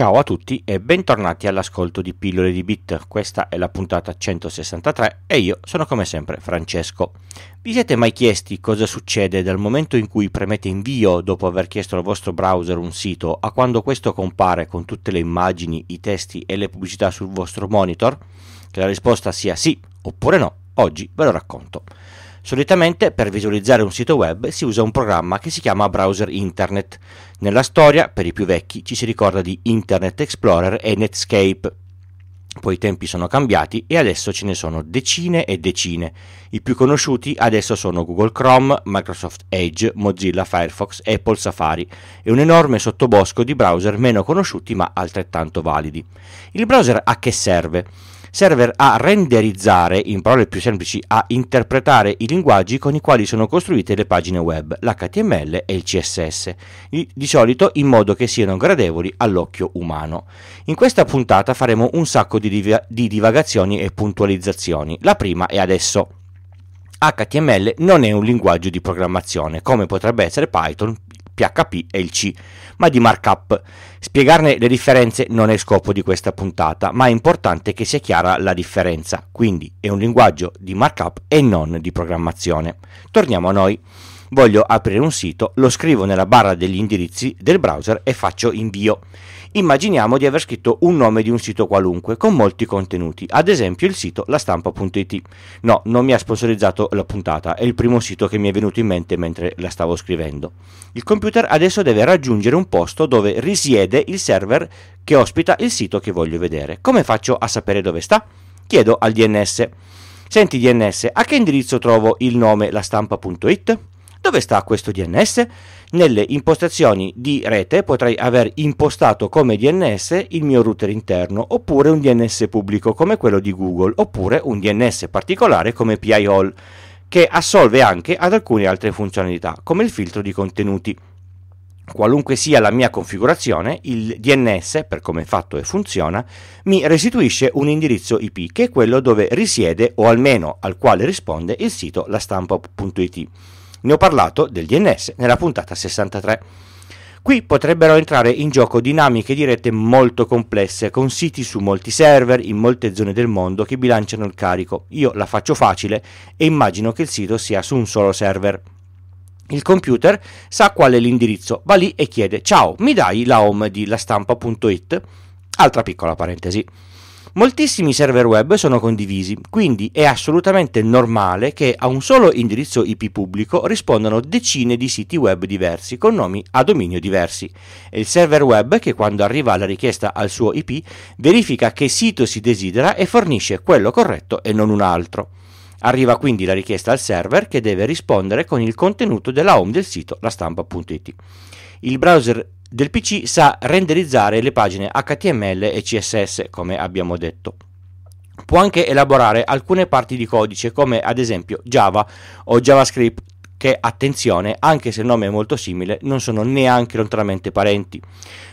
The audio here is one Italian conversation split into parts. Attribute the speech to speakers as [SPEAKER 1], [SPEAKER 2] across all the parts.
[SPEAKER 1] Ciao a tutti e bentornati all'ascolto di Pillole di Bit. Questa è la puntata 163 e io sono come sempre Francesco. Vi siete mai chiesti cosa succede dal momento in cui premete invio dopo aver chiesto al vostro browser un sito a quando questo compare con tutte le immagini, i testi e le pubblicità sul vostro monitor? Che la risposta sia sì oppure no, oggi ve lo racconto. Solitamente per visualizzare un sito web si usa un programma che si chiama browser internet. Nella storia, per i più vecchi, ci si ricorda di Internet Explorer e Netscape. Poi i tempi sono cambiati e adesso ce ne sono decine e decine. I più conosciuti adesso sono Google Chrome, Microsoft Edge, Mozilla Firefox, Apple Safari e un enorme sottobosco di browser meno conosciuti ma altrettanto validi. Il browser a che serve? server a renderizzare, in parole più semplici a interpretare i linguaggi con i quali sono costruite le pagine web, l'HTML e il CSS, di solito in modo che siano gradevoli all'occhio umano. In questa puntata faremo un sacco di, div di divagazioni e puntualizzazioni. La prima è adesso. HTML non è un linguaggio di programmazione, come potrebbe essere Python, PHP e il C, ma di markup. Spiegarne le differenze non è scopo di questa puntata, ma è importante che sia chiara la differenza, quindi è un linguaggio di markup e non di programmazione. Torniamo a noi voglio aprire un sito, lo scrivo nella barra degli indirizzi del browser e faccio invio. Immaginiamo di aver scritto un nome di un sito qualunque con molti contenuti, ad esempio il sito lastampa.it. No, non mi ha sponsorizzato la puntata, è il primo sito che mi è venuto in mente mentre la stavo scrivendo. Il computer adesso deve raggiungere un posto dove risiede il server che ospita il sito che voglio vedere. Come faccio a sapere dove sta? Chiedo al DNS. Senti DNS, a che indirizzo trovo il nome lastampa.it? Dove sta questo DNS? Nelle impostazioni di rete potrei aver impostato come DNS il mio router interno, oppure un DNS pubblico come quello di Google, oppure un DNS particolare come PIHall, che assolve anche ad alcune altre funzionalità, come il filtro di contenuti. Qualunque sia la mia configurazione, il DNS, per come è fatto e funziona, mi restituisce un indirizzo IP che è quello dove risiede o almeno al quale risponde il sito lastampa.it. Ne ho parlato del DNS nella puntata 63. Qui potrebbero entrare in gioco dinamiche di rete molto complesse, con siti su molti server in molte zone del mondo che bilanciano il carico. Io la faccio facile e immagino che il sito sia su un solo server. Il computer sa qual è l'indirizzo, va lì e chiede: Ciao, mi dai la home di lastampa.it? Altra piccola parentesi. Moltissimi server web sono condivisi, quindi è assolutamente normale che a un solo indirizzo IP pubblico rispondano decine di siti web diversi con nomi a dominio diversi. È il server web che quando arriva la richiesta al suo IP verifica che sito si desidera e fornisce quello corretto e non un altro. Arriva quindi la richiesta al server che deve rispondere con il contenuto della home del sito lastampa.it. Il browser del PC sa renderizzare le pagine HTML e CSS, come abbiamo detto. Può anche elaborare alcune parti di codice, come ad esempio Java o JavaScript, che, attenzione, anche se il nome è molto simile, non sono neanche lontanamente parenti.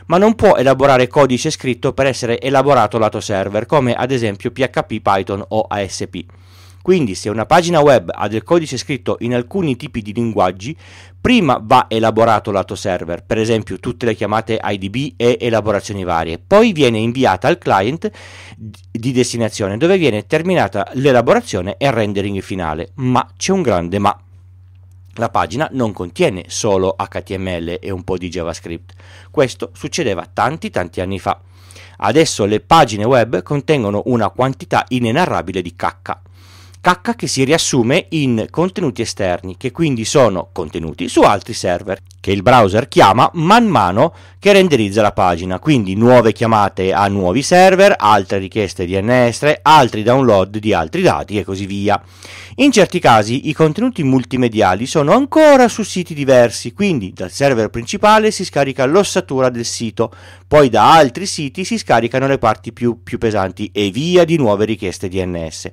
[SPEAKER 1] Ma non può elaborare codice scritto per essere elaborato lato server, come ad esempio PHP, Python o ASP. Quindi se una pagina web ha del codice scritto in alcuni tipi di linguaggi, prima va elaborato lato server, per esempio tutte le chiamate IDB e elaborazioni varie, poi viene inviata al client di destinazione dove viene terminata l'elaborazione e il rendering finale. Ma c'è un grande ma. La pagina non contiene solo HTML e un po' di JavaScript. Questo succedeva tanti tanti anni fa. Adesso le pagine web contengono una quantità inenarrabile di cacca cacca che si riassume in contenuti esterni, che quindi sono contenuti su altri server, che il browser chiama man mano che renderizza la pagina, quindi nuove chiamate a nuovi server, altre richieste DNS, altri download di altri dati e così via. In certi casi i contenuti multimediali sono ancora su siti diversi, quindi dal server principale si scarica l'ossatura del sito, poi da altri siti si scaricano le parti più, più pesanti e via di nuove richieste DNS.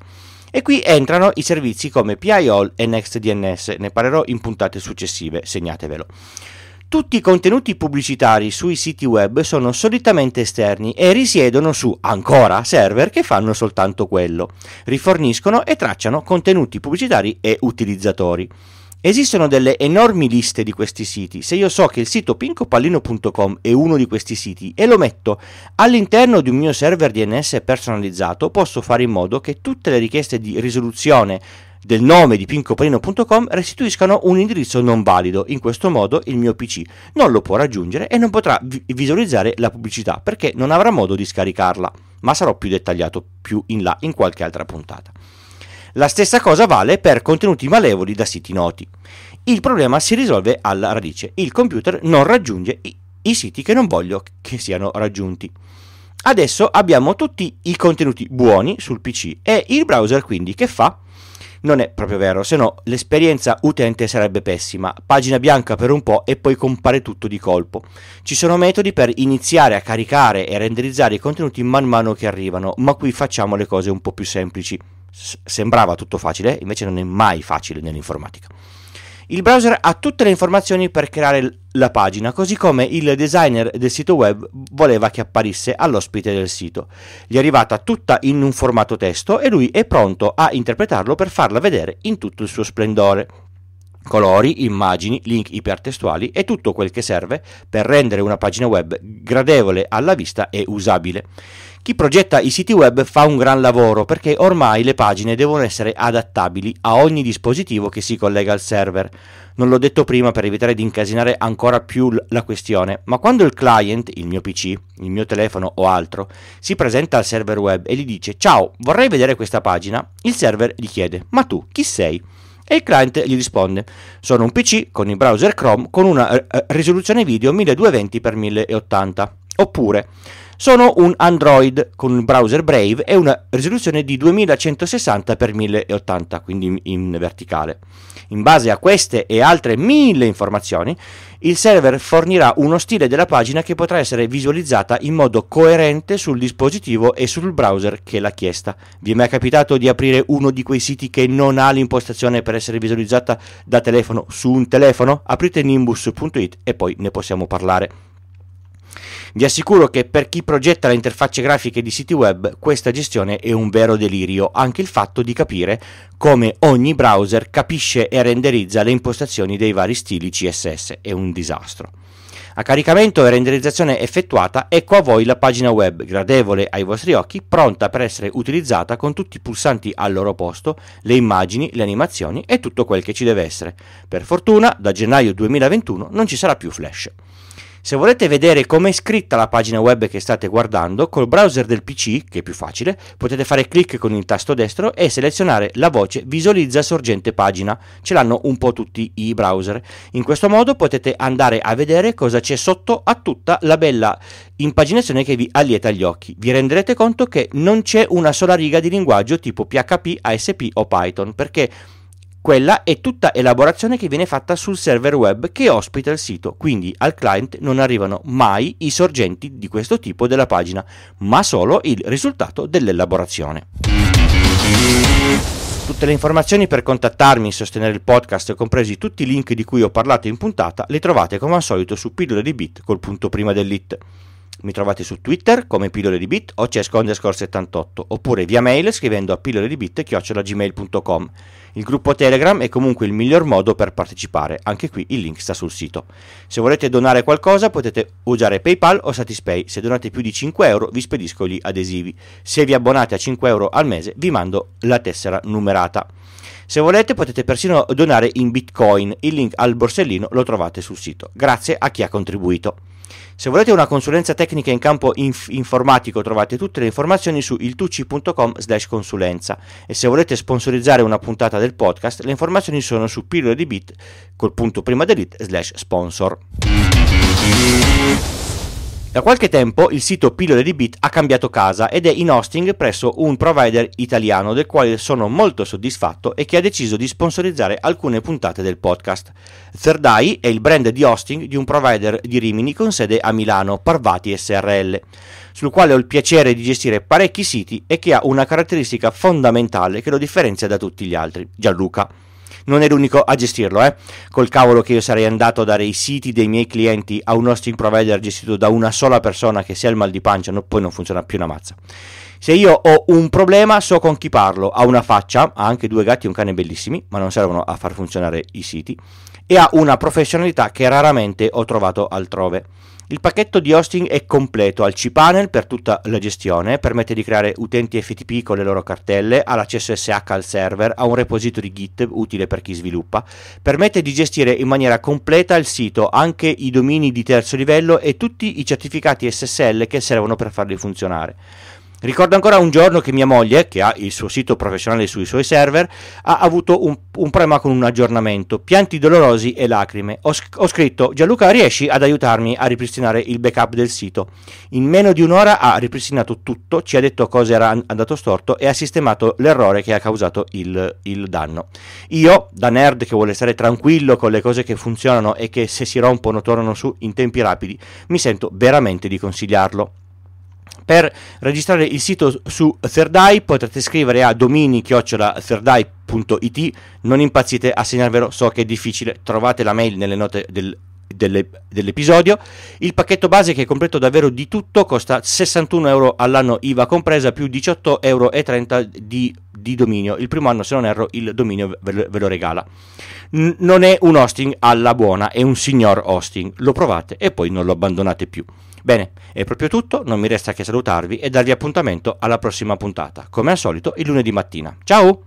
[SPEAKER 1] E qui entrano i servizi come PIOL e NextDNS, ne parlerò in puntate successive, segnatevelo. Tutti i contenuti pubblicitari sui siti web sono solitamente esterni e risiedono su, ancora, server che fanno soltanto quello. Riforniscono e tracciano contenuti pubblicitari e utilizzatori. Esistono delle enormi liste di questi siti. Se io so che il sito pincopallino.com è uno di questi siti e lo metto all'interno di un mio server DNS personalizzato, posso fare in modo che tutte le richieste di risoluzione del nome di pincopallino.com restituiscano un indirizzo non valido. In questo modo il mio PC non lo può raggiungere e non potrà visualizzare la pubblicità perché non avrà modo di scaricarla. Ma sarò più dettagliato più in là in qualche altra puntata. La stessa cosa vale per contenuti malevoli da siti noti. Il problema si risolve alla radice. Il computer non raggiunge i, i siti che non voglio che siano raggiunti. Adesso abbiamo tutti i contenuti buoni sul PC e il browser quindi che fa? Non è proprio vero, se no l'esperienza utente sarebbe pessima. Pagina bianca per un po' e poi compare tutto di colpo. Ci sono metodi per iniziare a caricare e renderizzare i contenuti man mano che arrivano, ma qui facciamo le cose un po' più semplici sembrava tutto facile, invece non è mai facile nell'informatica. Il browser ha tutte le informazioni per creare la pagina, così come il designer del sito web voleva che apparisse all'ospite del sito. Gli è arrivata tutta in un formato testo e lui è pronto a interpretarlo per farla vedere in tutto il suo splendore. Colori, immagini, link ipertestuali e tutto quel che serve per rendere una pagina web gradevole alla vista e usabile. Chi progetta i siti web fa un gran lavoro perché ormai le pagine devono essere adattabili a ogni dispositivo che si collega al server. Non l'ho detto prima per evitare di incasinare ancora più la questione, ma quando il client, il mio PC, il mio telefono o altro, si presenta al server web e gli dice ciao, vorrei vedere questa pagina, il server gli chiede ma tu chi sei? E il client gli risponde: Sono un PC con il browser Chrome con una eh, eh, risoluzione video 1220x1080. Oppure sono un Android con un browser Brave e una risoluzione di 2160x1080, quindi in verticale. In base a queste e altre mille informazioni, il server fornirà uno stile della pagina che potrà essere visualizzata in modo coerente sul dispositivo e sul browser che l'ha chiesta. Vi è mai capitato di aprire uno di quei siti che non ha l'impostazione per essere visualizzata da telefono su un telefono? Aprite nimbus.it e poi ne possiamo parlare. Vi assicuro che per chi progetta le interfacce grafiche di siti web questa gestione è un vero delirio, anche il fatto di capire come ogni browser capisce e renderizza le impostazioni dei vari stili CSS, è un disastro. A caricamento e renderizzazione effettuata, ecco a voi la pagina web, gradevole ai vostri occhi, pronta per essere utilizzata con tutti i pulsanti al loro posto, le immagini, le animazioni e tutto quel che ci deve essere. Per fortuna, da gennaio 2021 non ci sarà più Flash. Se volete vedere come è scritta la pagina web che state guardando, col browser del PC, che è più facile, potete fare clic con il tasto destro e selezionare la voce Visualizza sorgente pagina. Ce l'hanno un po' tutti i browser. In questo modo potete andare a vedere cosa c'è sotto a tutta la bella impaginazione che vi allieta gli occhi. Vi renderete conto che non c'è una sola riga di linguaggio tipo PHP, ASP o Python, perché quella è tutta elaborazione che viene fatta sul server web che ospita il sito, quindi al client non arrivano mai i sorgenti di questo tipo della pagina, ma solo il risultato dell'elaborazione. Tutte le informazioni per contattarmi e sostenere il podcast, compresi tutti i link di cui ho parlato in puntata, le trovate come al solito su pillole di bit col punto prima dell'it. Mi trovate su Twitter come pillole di bit o cesco underscore 78 oppure via mail scrivendo a pillole di bit chiocciolagmail.com. Il gruppo Telegram è comunque il miglior modo per partecipare, anche qui il link sta sul sito. Se volete donare qualcosa potete usare PayPal o Satispay, se donate più di 5 euro vi spedisco gli adesivi, se vi abbonate a 5 euro al mese vi mando la tessera numerata. Se volete potete persino donare in bitcoin, il link al borsellino lo trovate sul sito. Grazie a chi ha contribuito. Se volete una consulenza tecnica in campo inf informatico trovate tutte le informazioni su iltucci.com slash consulenza e se volete sponsorizzare una puntata del podcast le informazioni sono su pillole di bit col punto prima delete slash sponsor. Da qualche tempo il sito Pillole di Bit ha cambiato casa ed è in hosting presso un provider italiano del quale sono molto soddisfatto e che ha deciso di sponsorizzare alcune puntate del podcast. Third Eye è il brand di hosting di un provider di Rimini con sede a Milano, Parvati SRL, sul quale ho il piacere di gestire parecchi siti e che ha una caratteristica fondamentale che lo differenzia da tutti gli altri, Gianluca non è l'unico a gestirlo, eh. Col cavolo che io sarei andato a dare i siti dei miei clienti a un hosting provider gestito da una sola persona che se ha il mal di pancia no, poi non funziona più una mazza. Se io ho un problema so con chi parlo, ha una faccia, ha anche due gatti e un cane bellissimi, ma non servono a far funzionare i siti, e ha una professionalità che raramente ho trovato altrove. Il pacchetto di hosting è completo al cPanel per tutta la gestione, permette di creare utenti FTP con le loro cartelle, ha l'accesso SH al server, ha un repository Git utile per chi sviluppa, permette di gestire in maniera completa il sito, anche i domini di terzo livello e tutti i certificati SSL che servono per farli funzionare. Ricordo ancora un giorno che mia moglie, che ha il suo sito professionale sui suoi server, ha avuto un, un problema con un aggiornamento, pianti dolorosi e lacrime. Ho, ho scritto, Gianluca riesci ad aiutarmi a ripristinare il backup del sito? In meno di un'ora ha ripristinato tutto, ci ha detto cosa era andato storto e ha sistemato l'errore che ha causato il, il danno. Io, da nerd che vuole stare tranquillo con le cose che funzionano e che se si rompono tornano su in tempi rapidi, mi sento veramente di consigliarlo. Per registrare il sito su Thirdai potrete scrivere a domini-thirdeye.it Non impazzite a segnarvelo, so che è difficile, trovate la mail nelle note del dell'episodio. Il pacchetto base, che è completo davvero di tutto, costa 61 euro all'anno IVA compresa, più 18,30 euro di, di dominio. Il primo anno, se non erro, il dominio ve, ve lo regala. N- non è un hosting alla buona, è un signor hosting. Lo provate e poi non lo abbandonate più. Bene, è proprio tutto, non mi resta che salutarvi e darvi appuntamento alla prossima puntata, come al solito il lunedì mattina. Ciao!